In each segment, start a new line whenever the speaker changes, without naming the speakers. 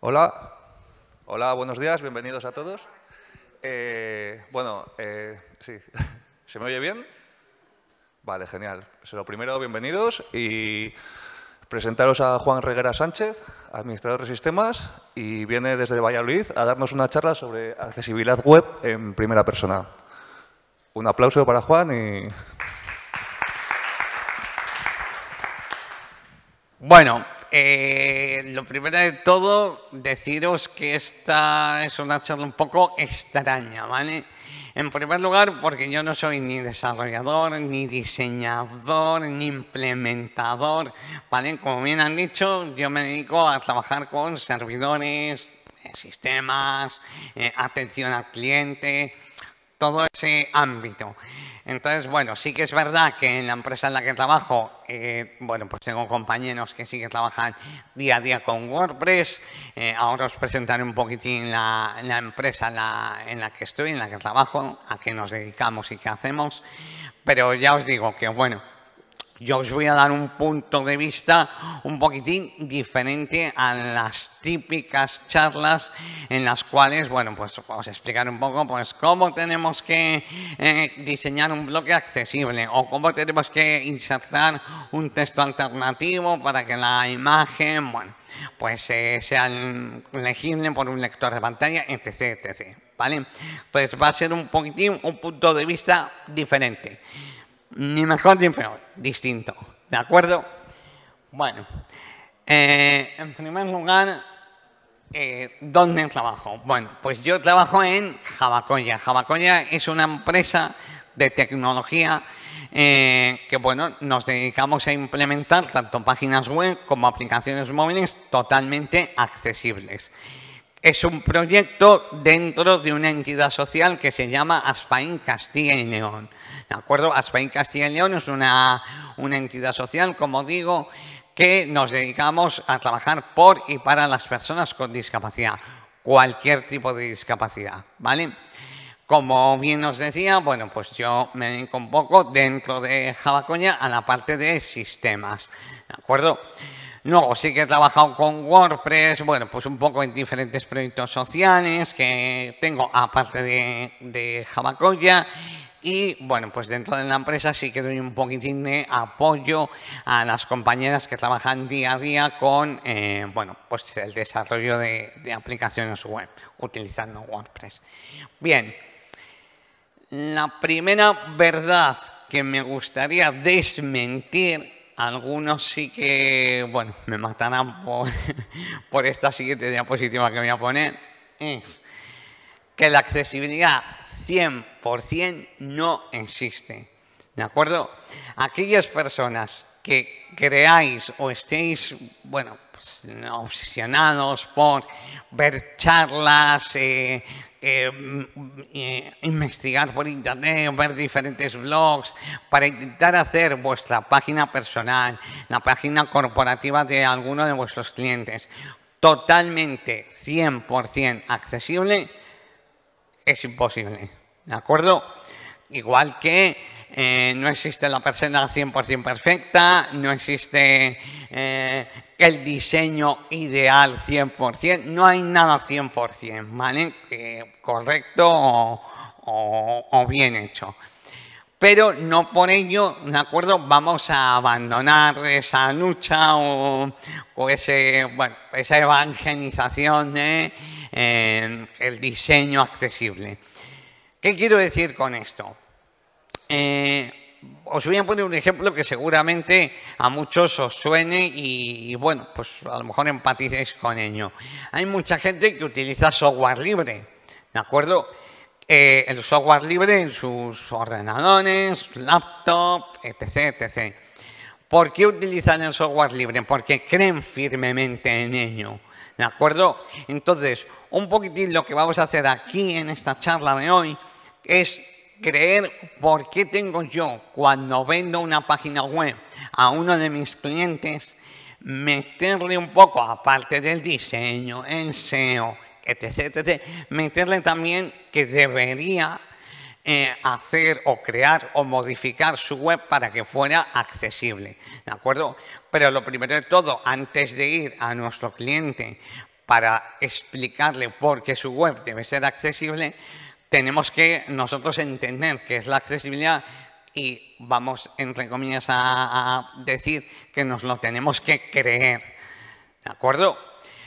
Hola, hola, buenos días, bienvenidos a todos. Eh, bueno, eh, sí, ¿se me oye bien? Vale, genial. Pues lo primero, bienvenidos y presentaros a Juan Reguera Sánchez, administrador de sistemas, y viene desde Valladolid a darnos una charla sobre accesibilidad web en primera persona. Un aplauso para Juan y... Bueno, eh, lo primero de todo, deciros que esta es una charla un poco extraña, ¿vale? En primer lugar, porque yo no soy ni desarrollador, ni diseñador, ni implementador, ¿vale? Como bien han dicho, yo me dedico a trabajar con servidores, eh, sistemas, eh, atención al cliente, todo ese ámbito. Entonces, bueno, sí que es verdad que en la empresa en la que trabajo, eh, bueno, pues tengo compañeros que sí que trabajan día a día con WordPress. Eh, ahora os presentaré un poquitín la, empresa en la que estoy, en la que trabajo, a qué nos dedicamos y qué hacemos. Pero ya os digo que, bueno, yo os voy a dar un punto de vista un poquitín diferente a las típicas charlas en las cuales, bueno, pues os explicar un poco pues cómo tenemos que eh, diseñar un bloque accesible o cómo tenemos que insertar un texto alternativo para que la imagen, bueno, pues eh, sea legible por un lector de pantalla, etc, etc. ¿Vale? Entonces va a ser un poquitín un punto de vista diferente ni mejor ni peor, distinto. ¿De acuerdo? Bueno, eh, en primer lugar, eh, ¿dónde trabajo? Bueno, pues yo trabajo en Jabacoya. Jabacoya es una empresa de tecnología eh, que, bueno, nos dedicamos a implementar tanto páginas web como aplicaciones móviles totalmente accesibles. Es un proyecto dentro de una entidad social que se llama Aspaín Castilla y León. ¿De acuerdo? Aspaín Castilla y León es una, una entidad social, como digo, que nos dedicamos a trabajar por y para las personas con discapacidad, cualquier tipo de discapacidad, ¿vale? Como bien os decía, bueno, pues yo me dedico poco dentro de Javacoña a la parte de sistemas, ¿de acuerdo? Luego sí que he trabajado con WordPress, bueno, pues un poco en diferentes proyectos sociales que tengo aparte de, de Y bueno, pues dentro de la empresa sí que doy un poquitín de apoyo a las compañeras que trabajan día a día con eh, bueno, pues el desarrollo de, de aplicaciones web utilizando WordPress. Bien, la primera verdad que me gustaría desmentir algunos sí que, bueno, me matarán por, esta siguiente diapositiva que voy a poner. Es que la accesibilidad 100% no existe. ¿De acuerdo? Aquellas personas que creáis o estéis, bueno, pues, obsesionados por ver charlas, eh, eh, mm, eh, investigar por internet, ver diferentes blogs, para intentar hacer vuestra página personal, la página corporativa de alguno de vuestros clientes, totalmente 100% accesible, es imposible. ¿De acuerdo? Igual que eh, no existe la persona 100% perfecta, no existe eh, el diseño ideal 100%, no hay nada 100%, correcto o, bien hecho pero no por ello, ¿de acuerdo? Vamos a abandonar esa lucha o, esa evangelización eh, el diseño accesible. ¿Qué quiero decir con esto? Eh, os voy a poner un ejemplo que seguramente a muchos os suene y, bueno, pues a lo mejor empatizáis con ello. Hay mucha gente que utiliza software libre, ¿de acuerdo? Eh, el software libre en sus ordenadores, laptop, etc, etc. ¿Por qué utilizan el software libre? Porque creen firmemente en ello. ¿De acuerdo? Entonces, un poquitín lo que vamos a hacer aquí en esta charla de hoy es creer por qué tengo yo cuando vendo una página web a uno de mis clientes, meterle un poco, aparte del diseño, en SEO, etc., etc., meterle también que debería eh, hacer o crear o modificar su web para que fuera accesible. ¿De acuerdo? Pero lo primero de todo, antes de ir a nuestro cliente para explicarle por qué su web debe ser accesible, tenemos que nosotros entender qué es la accesibilidad y vamos, entre comillas, a, decir que nos lo tenemos que creer. ¿De acuerdo?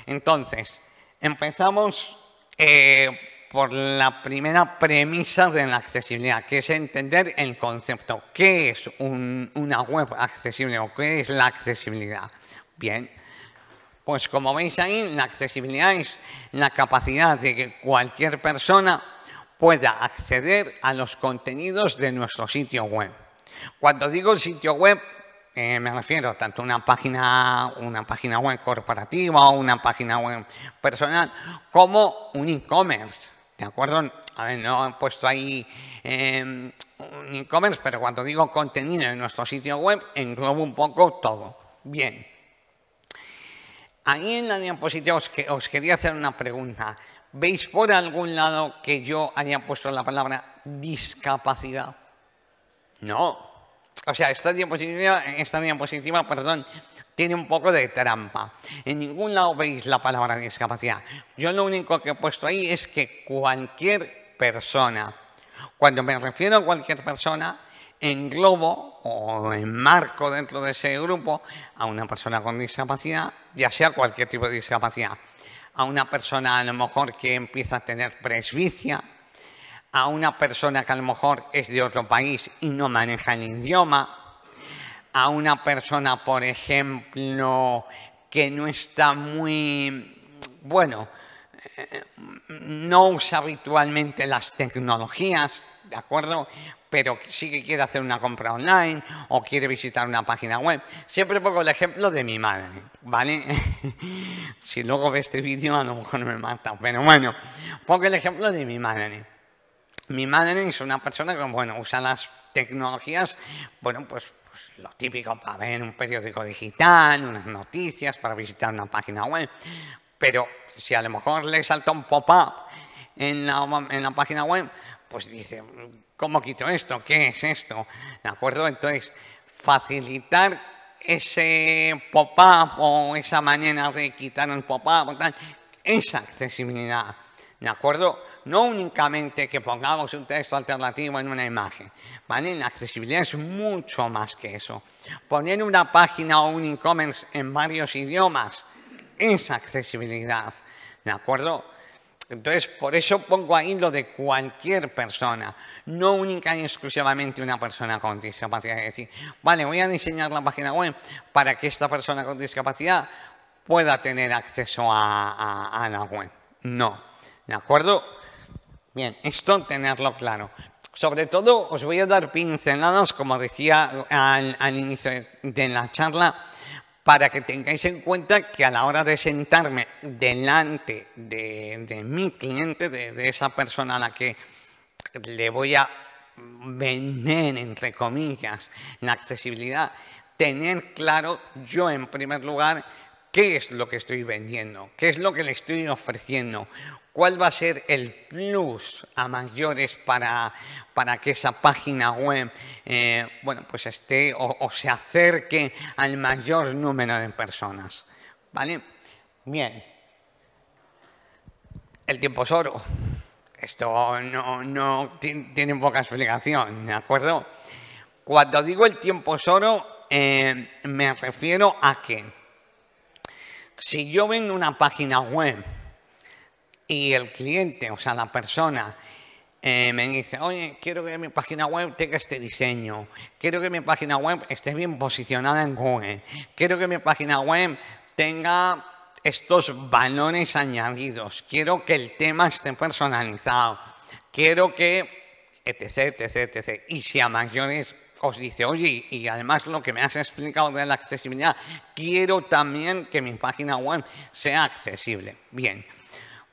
Entonces, empezamos eh, por la primera premisa de la accesibilidad, que es entender el concepto. ¿Qué es una web accesible o qué es la accesibilidad? Bien, pues como veis ahí, la accesibilidad es la capacidad de que cualquier persona pueda acceder a los contenidos de nuestro sitio web. Cuando digo sitio web, eh, me refiero tanto a una página, una página web corporativa o una página web personal, como un e-commerce. ¿De acuerdo? A ver, no he puesto ahí em, un e-commerce, pero cuando digo contenido en nuestro sitio web, englobo un poco todo. Bien. Ahí en la diapositiva os quería hacer una pregunta. ¿Veis por algún lado que yo haya puesto la palabra discapacidad? No. O sea, esta diapositiva, esta diapositiva, perdón, tiene un poco de trampa. En ningún lado veis la palabra discapacidad. Yo lo único que he puesto ahí es que cualquier persona, cuando me refiero a cualquier persona, englobo o enmarco dentro de ese grupo a una persona con discapacidad, ya sea cualquier tipo de discapacidad a una persona a lo mejor que empieza a tener presbicia, a una persona que a lo mejor es de otro país y no maneja el idioma, a una persona, por ejemplo, que no está muy, bueno, eh, no usa habitualmente las tecnologías, ¿de acuerdo? pero sí que quiere hacer una compra online o quiere visitar una página web. Siempre pongo el ejemplo de mi madre, ¿vale? si luego ve este vídeo a lo mejor me mata, pero bueno, pongo el ejemplo de mi madre. Mi madre es una persona que, bueno, usa las tecnologías, bueno, pues, pues lo típico para ver un periódico digital, unas noticias, para visitar una página web. Pero si a lo mejor le salta un pop-up en en la página web, pues dice, ¿Cómo quito esto? ¿Qué es esto? ¿De acuerdo? Entonces, facilitar ese pop-up o esa manera de quitar el pop-up, esa accesibilidad, ¿de acuerdo? No únicamente que pongamos un texto alternativo en una imagen, ¿vale? La accesibilidad es mucho más que eso. Poner una página o un e-commerce en varios idiomas es accesibilidad, ¿de acuerdo? Entonces, por eso pongo ahí lo de cualquier persona, no única y exclusivamente una persona con discapacidad. Es decir, vale, voy a diseñar la página web para que esta persona con discapacidad pueda tener acceso a, la web. No, ¿de acuerdo? Bien, esto tenerlo claro. Sobre todo os voy a dar pinceladas, como decía al inicio de la charla, para que tengáis en cuenta que a la hora de sentarme delante de, mi cliente, de, de, esa persona a la que le voy a vender, entre comillas, la accesibilidad, tener claro yo en primer lugar qué es lo que estoy vendiendo, qué es lo que le estoy ofreciendo, ¿Cuál va a ser el plus a mayores para, que esa página web eh, bueno, pues esté o, se acerque al mayor número de personas? ¿Vale? Bien. El tiempo es oro. Esto no, tiene poca explicación, ¿de acuerdo? Cuando digo el tiempo es oro, eh, me refiero a que si yo vengo una página web, y el cliente, o sea, la persona, eh, me dice, oye, quiero que mi página web tenga este diseño, quiero que mi página web esté bien posicionada en Google, quiero que mi página web tenga estos valores añadidos, quiero que el tema esté personalizado, quiero que, etc, etc, etc. Y si a mayores os dice, oye, y además lo que me has explicado de la accesibilidad, quiero también que mi página web sea accesible. Bien.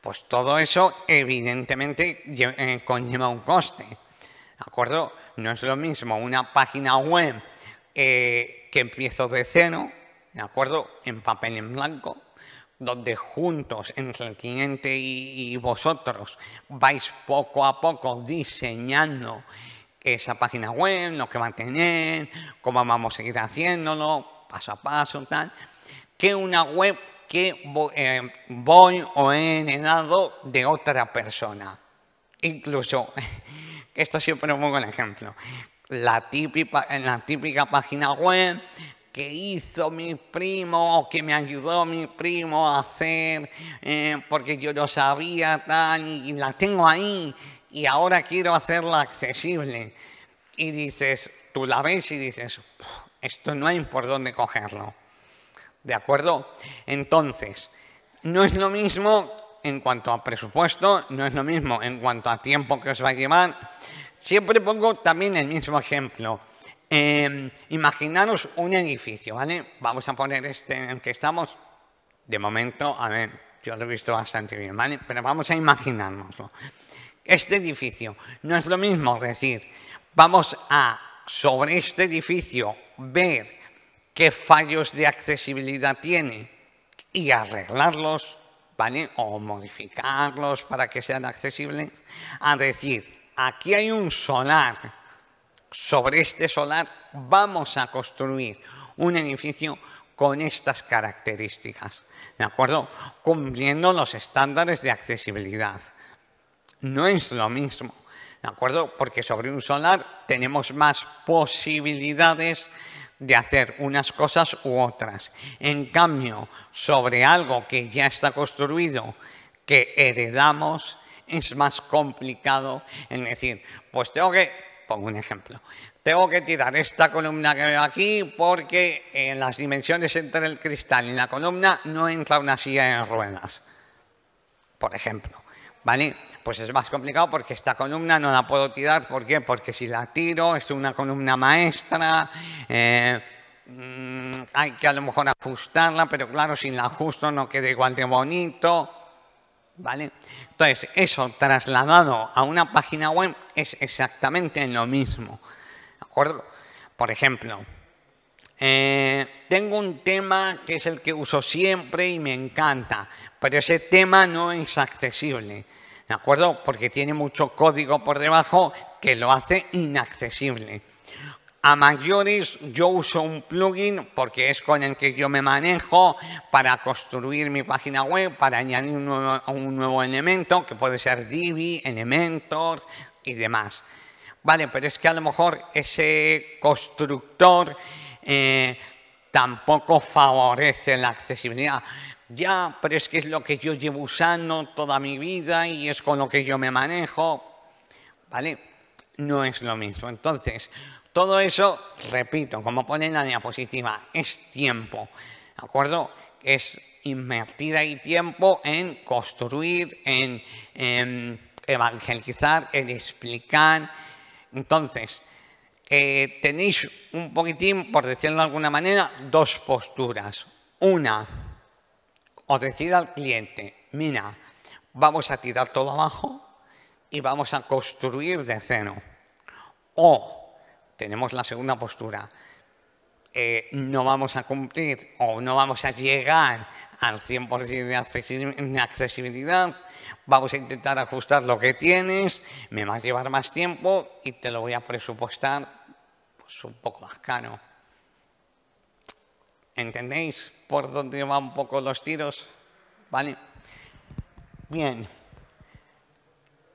Pues todo eso evidentemente eh, conlleva un coste. ¿De acuerdo? No es lo mismo una página web eh, que empiezo de cero, ¿de acuerdo? En papel en blanco, donde juntos, entre el cliente y, y vosotros, vais poco a poco diseñando esa página web, lo que va a tener, cómo vamos a seguir haciéndolo, paso a paso, tal, que una web que eh, voy o he heredado de otra persona. Incluso, esto siempre pongo el ejemplo, la típica, la típica página web que hizo mi primo o que me ayudó mi primo a hacer, eh, porque yo lo sabía tal, y, y la tengo ahí, y ahora quiero hacerla accesible. Y dices, tú la ves y dices, esto no hay por dónde cogerlo. ¿De acuerdo? Entonces, no es lo mismo en cuanto a presupuesto, no es lo mismo en cuanto a tiempo que os va a llevar. Siempre pongo también el mismo ejemplo. Em, imaginaros un edificio, ¿vale? Vamos a poner este en el que estamos. De momento, a ver, yo lo he visto bastante bien, ¿vale? Pero vamos a imaginarnoslo. Este edificio no es lo mismo decir, vamos a sobre este edificio ver qué fallos de accesibilidad tiene y arreglarlos, ¿vale? O modificarlos para que sean accesibles. A decir, aquí hay un solar, sobre este solar vamos a construir un edificio con estas características, ¿de acuerdo? Cumpliendo los estándares de accesibilidad. No es lo mismo, ¿de acuerdo? Porque sobre un solar tenemos más posibilidades de hacer unas cosas u otras. En cambio, sobre algo que ya está construido, que heredamos, es más complicado en decir, pues tengo que, pongo un ejemplo, tengo que tirar esta columna que veo aquí porque en eh, las dimensiones entre el cristal y la columna no entra una silla en ruedas, por ejemplo. ¿vale? Pues es más complicado porque esta columna no la puedo tirar. ¿Por qué? Porque si la tiro es una columna maestra. Eh, mm, hay que a lo mejor ajustarla, pero claro, si la ajusto no queda igual de bonito. ¿Vale? Entonces, eso trasladado a una página web es exactamente lo mismo. ¿De acuerdo? Por ejemplo, eh, tengo un tema que es el que uso siempre y me encanta, pero ese tema no es accesible, ¿de acuerdo? Porque tiene mucho código por debajo que lo hace inaccesible. A mayores yo uso un plugin porque es con el que yo me manejo para construir mi página web, para añadir un nuevo, un nuevo elemento que puede ser Divi, Elementor y demás. Vale, pero es que a lo mejor ese constructor eh, tampoco favorece la accesibilidad. Ya, pero es que es lo que yo llevo usando toda mi vida y es con lo que yo me manejo. ¿Vale? No es lo mismo. Entonces, todo eso, repito, como pone en la diapositiva, es tiempo. ¿De acuerdo? Es invertir ahí tiempo en construir, en evangelizar, en explicar. Entonces, tenéis un poquitín, por decirlo de alguna manera, dos posturas. Una, o decir al cliente, mira, vamos a tirar todo abajo y vamos a construir de cero. O tenemos la segunda postura, eh, no vamos a cumplir o no vamos a llegar al 100% de accesibilidad vamos a intentar ajustar lo que tienes, me va a llevar más tiempo y te lo voy a presupuestar pues, un poco más caro. ¿Entendéis por dónde van un poco los tiros? ¿Vale? Bien.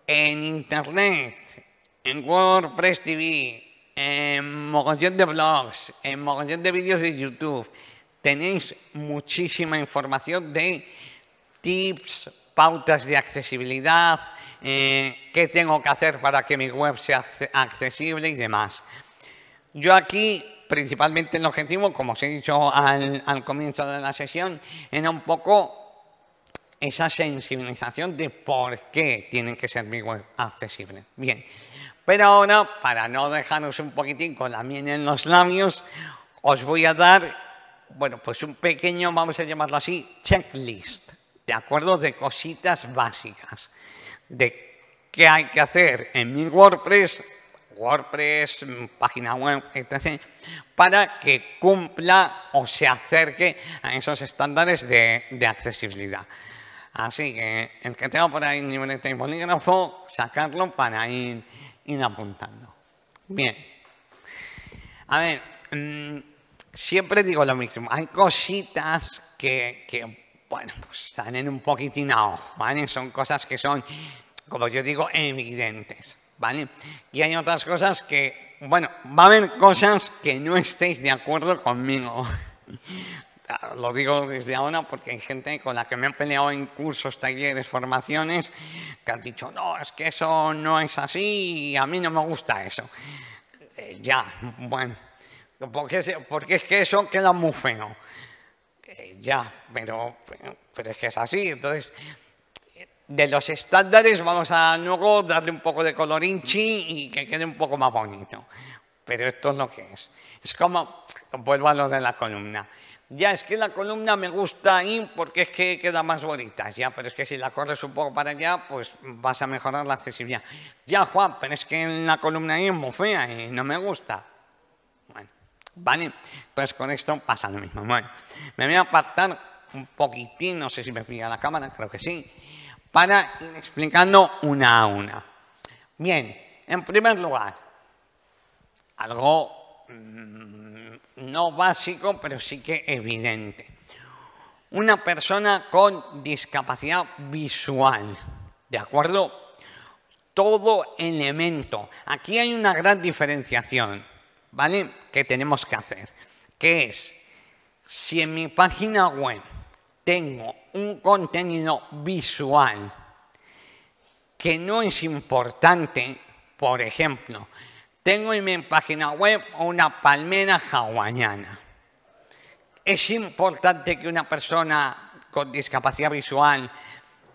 En Internet, en WordPress TV, en mogollón de blogs, en mogollón de vídeos de YouTube, tenéis muchísima información de tips, pautas de accesibilidad, eh, qué tengo que hacer para que mi web sea accesible y demás. Yo aquí, principalmente el objetivo, como os he dicho al, comienzo de la sesión, era un poco esa sensibilización de por qué tiene que ser mi web accesible. Bien, pero ahora, para no dejaros un poquitín con la miel en los labios, os voy a dar, bueno, pues un pequeño, vamos a llamarlo así, checklist de acuerdo de cositas básicas, de qué hay que hacer en mi WordPress, WordPress, página web, etc., para que cumpla o se acerque a esos estándares de, accesibilidad. Así que el que tenga por ahí libreta y bolígrafo, sacarlo para ir, apuntando. Bien. A ver, mm, siempre digo lo mismo. Hay cositas que bueno, pues salen un poquitín ¿vale? Son cosas que son, como yo digo, evidentes, ¿vale? Y hay otras cosas que, bueno, va a haber cosas que no estéis de acuerdo conmigo. Lo digo desde ahora porque hay gente con la que me han peleado en cursos, talleres, formaciones, que han dicho, no, es que eso no es así y a mí no me gusta eso. Eh, ya, bueno, porque, porque es que eso queda muy feo. Eh, ya, pero, pero es que es así. Entonces, de los estándares vamos a luego darle un poco de color inchi y que quede un poco más bonito. Pero esto es lo que es. Es como, vuelvo a lo de la columna. Ya, es que la columna me gusta ahí porque es que queda más bonita. Ya, pero es que si la corres un poco para allá, pues vas a mejorar la accesibilidad. Ya, Juan, pero es que la columna ahí es muy fea y no me gusta. Bueno. ¿Vale? Entonces con esto pasa lo mismo. Bueno, me voy a apartar un poquitín, no sé si me pilla la cámara, creo que sí, para ir explicando una a una. Bien, en primer lugar, algo mm, no básico, pero sí que evidente. Una persona con discapacidad visual, ¿de acuerdo? Todo elemento. Aquí hay una gran diferenciación. ¿vale? ¿Qué tenemos que hacer, que es, si en mi página web tengo un contenido visual que no es importante, por ejemplo, tengo en mi página web una palmera hawaiana. Es importante que una persona con discapacidad visual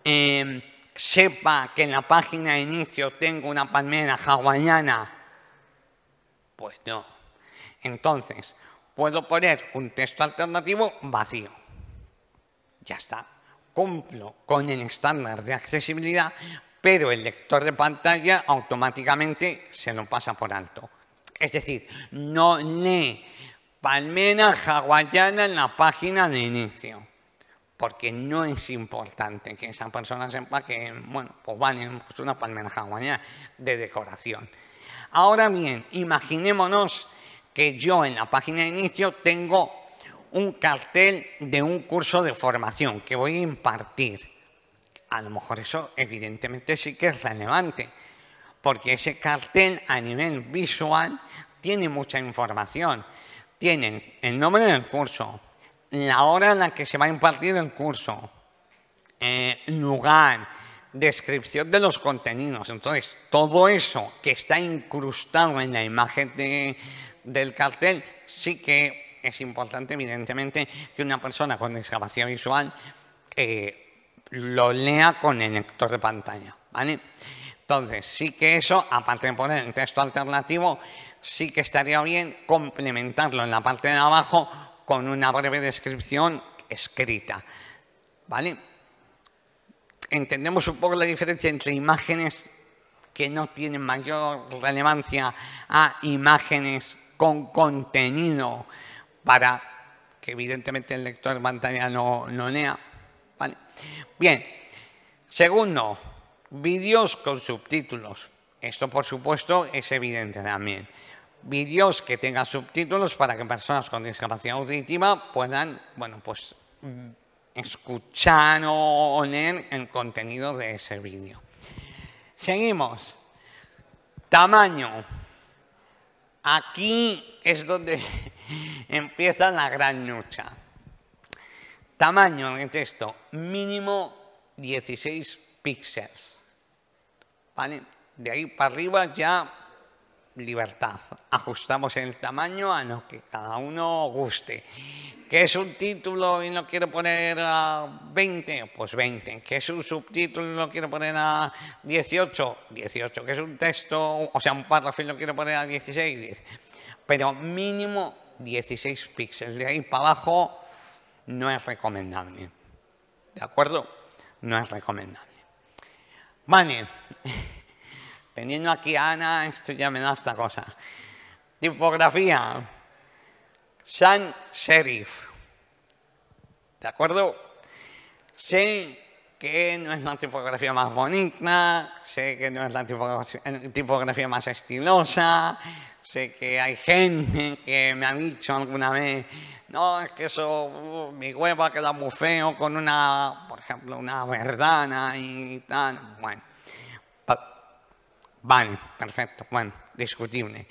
eh, sepa que en la página de inicio tengo una palmera hawaiana pues no. Entonces, puedo poner un texto alternativo vacío. Ya está. Cumplo con el estándar de accesibilidad, pero el lector de pantalla automáticamente se lo pasa por alto. Es decir, no lee palmera hawaiana en la página de inicio, porque no es importante que esa persona sepa que, bueno, pues vale, una palmera hawaiana de decoración. Ahora bien, imaginémonos que yo en la página de inicio tengo un cartel de un curso de formación que voy a impartir. A lo mejor eso evidentemente sí que es relevante, porque ese cartel a nivel visual tiene mucha información. Tienen el nombre del curso, la hora en la que se va a impartir el curso, eh, lugar, descripción de los contenidos. Entonces, todo eso que está incrustado en la imagen de, del cartel, sí que es importante, evidentemente, que una persona con discapacidad visual eh, lo lea con el lector de pantalla. ¿vale? Entonces, sí que eso, aparte de poner el texto alternativo, sí que estaría bien complementarlo en la parte de abajo con una breve descripción escrita. ¿Vale? entendemos un poco la diferencia entre imágenes que no tienen mayor relevancia a imágenes con contenido para que evidentemente el lector de pantalla no, lea. ¿Vale? Bien, segundo, vídeos con subtítulos. Esto por supuesto es evidente también. Vídeos que tengan subtítulos para que personas con discapacidad auditiva puedan, bueno, pues escuchar o leer el contenido de ese vídeo. Seguimos. Tamaño. Aquí es donde empieza la gran lucha. Tamaño de texto, mínimo 16 píxeles. ¿Vale? De ahí para arriba ya libertad. Ajustamos el tamaño a lo que cada uno guste. ¿Que es un título y lo quiero poner a 20? Pues 20. ¿Que es un subtítulo y lo quiero poner a 18? 18. ¿Que es un texto, o sea, un párrafo y lo quiero poner a 16? 10. Pero mínimo 16 píxeles. De ahí para abajo no es recomendable. ¿De acuerdo? No es recomendable. Vale. Teniendo aquí a Ana, esto ya me da esta cosa. Tipografía. San Serif. ¿De acuerdo? Sé que no es la tipografía más bonita, sé que no es la eh, tipografía, más estilosa, sé que hay gente que me ha dicho alguna vez, no, es que eso, uh, mi hueva que la feo con una, por ejemplo, una verdana y tal. Bueno Vale, perfecto, bueno, discutible.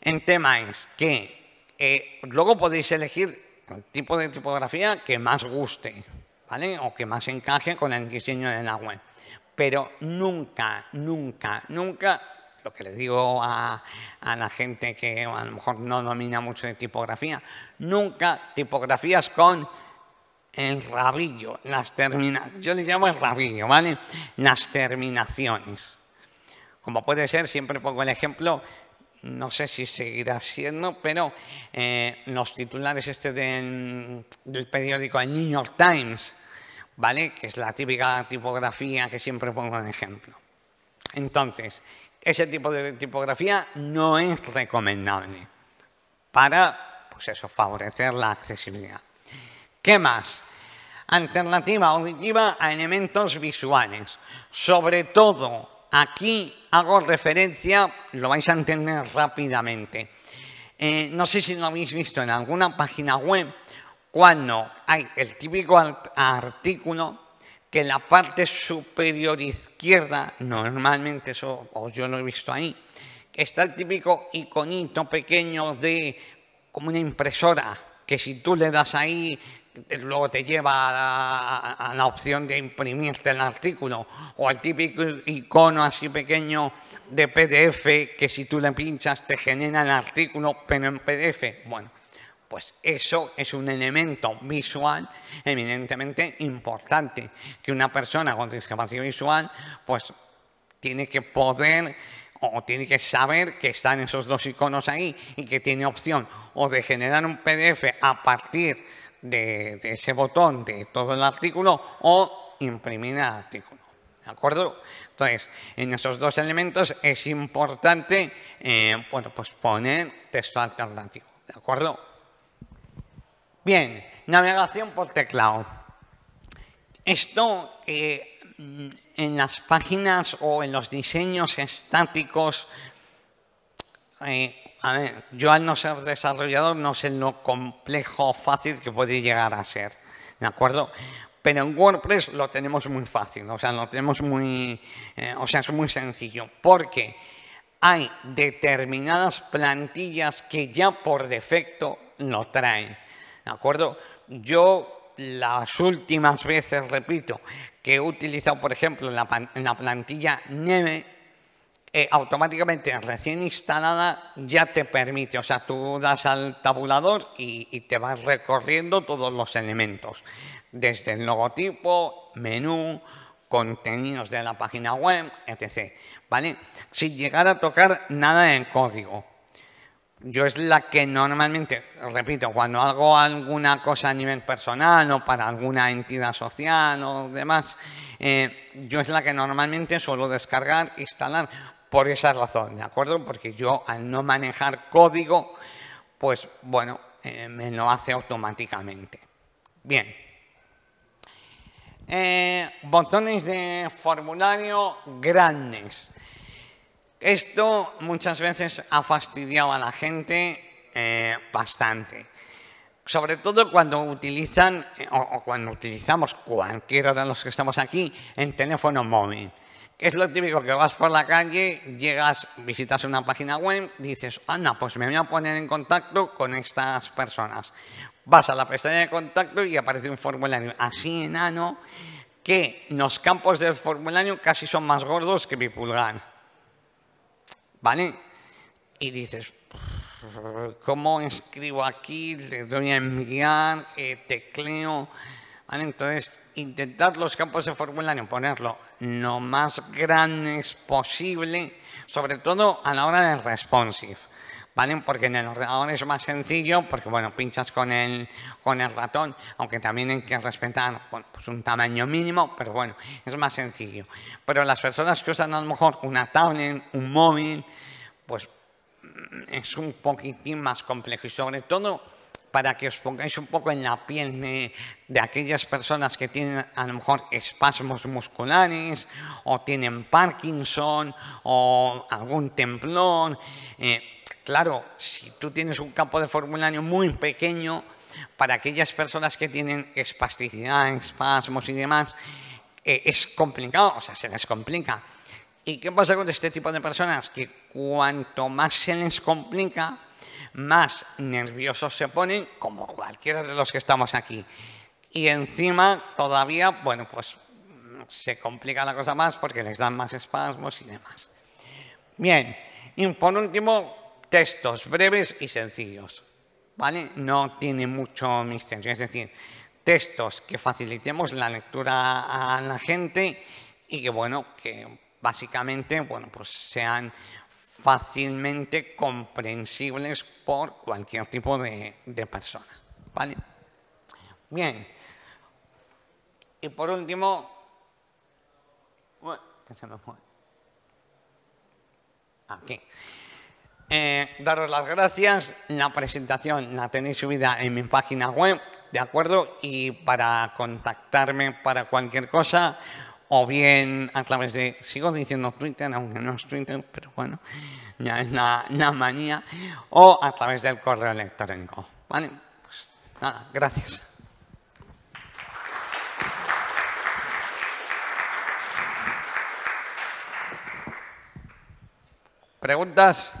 El tema es que eh, luego podéis elegir el tipo de tipografía que más guste, ¿vale? O que más encaje con el diseño de la web. Pero nunca, nunca, nunca, lo que le digo a, a la gente que a lo mejor no domina mucho de tipografía, nunca tipografías con el rabillo, las terminaciones, yo le llamo el rabillo, ¿vale? Las terminaciones como puede ser, siempre pongo el ejemplo, no sé si seguirá siendo, pero eh, los titulares este del, periódico el New York Times, Que es la típica tipografía que siempre pongo de ejemplo. Entonces, ese tipo de tipografía no es recomendable para, pues eso, favorecer la accesibilidad. ¿Qué más? Alternativa auditiva a elementos visuales, sobre todo Aquí hago referencia, lo vais a entender rápidamente. Eh, no sé si lo habéis visto en alguna página web, cuando hay el típico artículo que en la parte superior izquierda, normalmente eso yo lo he visto ahí, está el típico iconito pequeño de como una impresora, que si tú le das ahí luego te lleva a, la opción de imprimirte el artículo o al típico icono así pequeño de PDF que si tú le pinchas te genera el artículo pero en PDF. Bueno, pues eso es un elemento visual eminentemente importante que una persona con discapacidad visual pues tiene que poder o tiene que saber que están esos dos iconos ahí y que tiene opción o de generar un PDF a partir de, ese botón de todo el artículo o imprimir el artículo. ¿De acuerdo? Entonces, en esos dos elementos es importante eh, bueno, pues poner texto alternativo. ¿De acuerdo? Bien, navegación por teclado. Esto eh, en las páginas o en los diseños estáticos eh, a ver, yo al no ser desarrollador no sé lo complejo o fácil que puede llegar a ser, ¿de acuerdo? Pero en WordPress lo tenemos muy fácil, o sea, lo tenemos muy, eh, o sea, es muy sencillo, porque hay determinadas plantillas que ya por defecto lo traen, ¿de acuerdo? Yo las últimas veces, repito, que he utilizado, por ejemplo, la, la plantilla Neme, eh, automáticamente recién instalada ya te permite, o sea, tú das al tabulador y, te vas recorriendo todos los elementos, desde el logotipo, menú, contenidos de la página web, etc. ¿Vale? Sin llegar a tocar nada en código. Yo es la que normalmente, repito, cuando hago alguna cosa a nivel personal o para alguna entidad social o demás, eh, yo es la que normalmente suelo descargar, instalar, por esa razón, ¿de acuerdo? Porque yo al no manejar código, pues bueno, eh, me lo hace automáticamente. Bien. Eh, botones de formulario grandes. Esto muchas veces ha fastidiado a la gente eh, bastante. Sobre todo cuando utilizan o, o cuando utilizamos cualquiera de los que estamos aquí en teléfono móvil es lo típico? Que vas por la calle, llegas, visitas una página web, dices, anda, pues me voy a poner en contacto con estas personas. Vas a la pestaña de contacto y aparece un formulario así enano que los campos del formulario casi son más gordos que mi pulgar. ¿Vale? Y dices, ¿cómo escribo aquí? Le doy a enviar, eh, tecleo. Ah, entonces, intentar los campos de formulario, ponerlo lo más grandes posible, sobre todo a la hora del responsive. ¿Vale? Porque en el ordenador es más sencillo, porque bueno, pinchas con el, con el ratón, aunque también hay que respetar pues un tamaño mínimo, pero bueno, es más sencillo. Pero las personas que usan a lo mejor una tablet, un móvil, pues mm, es un poquitín más complejo y sobre todo para que os pongáis un poco en la piel de, aquellas personas que tienen a lo mejor espasmos musculares o tienen Parkinson o algún temblón. Eh, claro, si tú tienes un campo de formulario muy pequeño, para aquellas personas que tienen espasticidad, espasmos y demás, eh, es complicado, o sea, se les complica. ¿Y qué pasa con este tipo de personas? Que cuanto más se les complica, más nerviosos se ponen, como cualquiera de los que estamos aquí. Y encima todavía, bueno, pues se complica la cosa más porque les dan más espasmos y demás. Bien, y por último, textos breves y sencillos. ¿Vale? No tiene mucho misterio, es decir, textos que facilitemos la lectura a la gente y que, bueno, que básicamente, bueno, pues sean fácilmente comprensibles por cualquier tipo de, persona. ¿vale? Bien. Y por último, ¿qué se me fue? Aquí. Eh, daros las gracias. La presentación la tenéis subida en mi página web, ¿de acuerdo? Y para contactarme para cualquier cosa, o bien a través de, sigo diciendo Twitter, aunque no es Twitter, pero bueno, ya es la, manía, o a través del correo electrónico. ¿Vale? Pues nada, gracias. ¿Preguntas?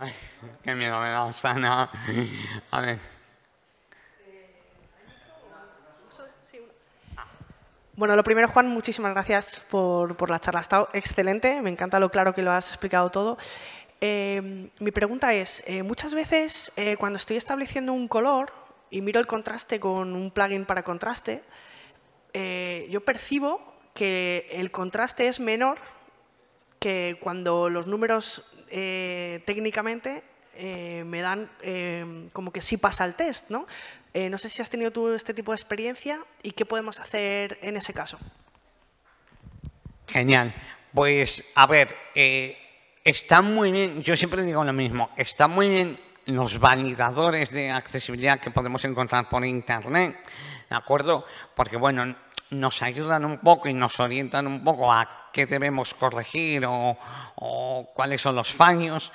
Ay, qué miedo me da, Sana. A ver. Bueno, lo primero, Juan, muchísimas gracias por, la charla. Ha estado excelente, me encanta lo claro que lo has explicado todo. Em, mi pregunta es, eh, muchas veces eh, cuando estoy estableciendo un color y miro el contraste con un plugin para contraste, eh, yo percibo que el contraste es menor que cuando los números técnicamente me dan em, como que sí pasa el test, ¿no? Eh, no sé si has tenido tú este tipo de experiencia y qué podemos hacer en ese caso. Genial. Pues, a ver, eh, está muy bien, yo siempre digo lo mismo, está muy bien los validadores de accesibilidad que podemos encontrar por Internet, ¿de acuerdo? Porque, bueno, nos ayudan un poco y nos orientan un poco a qué debemos corregir o, o cuáles son los fallos,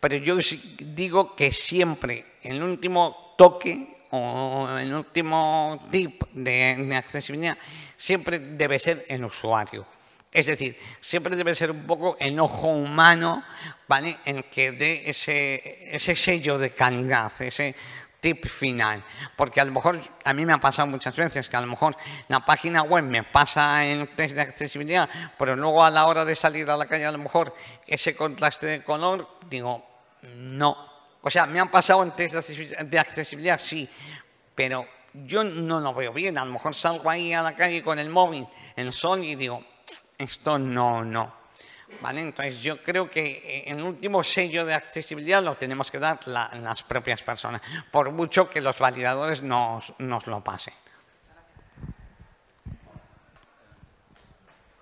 pero yo digo que siempre el último toque o el último tip de, accesibilidad siempre debe ser el usuario. Es decir, siempre debe ser un poco el ojo humano, ¿vale? El que dé ese, ese sello de calidad, ese tip final. Porque a lo mejor, a mí me ha pasado muchas veces que a lo mejor la página web me pasa el test de accesibilidad, pero luego a la hora de salir a la calle, a lo mejor ese contraste de color, digo, no, o sea, me han pasado antes test de accesibilidad, sí, pero yo no lo veo bien. A lo mejor salgo ahí a la calle con el móvil en sol y digo, esto no, no. ¿Vale? Entonces yo creo que eh, el último sello de accesibilidad lo tenemos que dar las propias personas, por mucho que los validadores nos, nos lo pasen.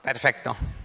Perfecto.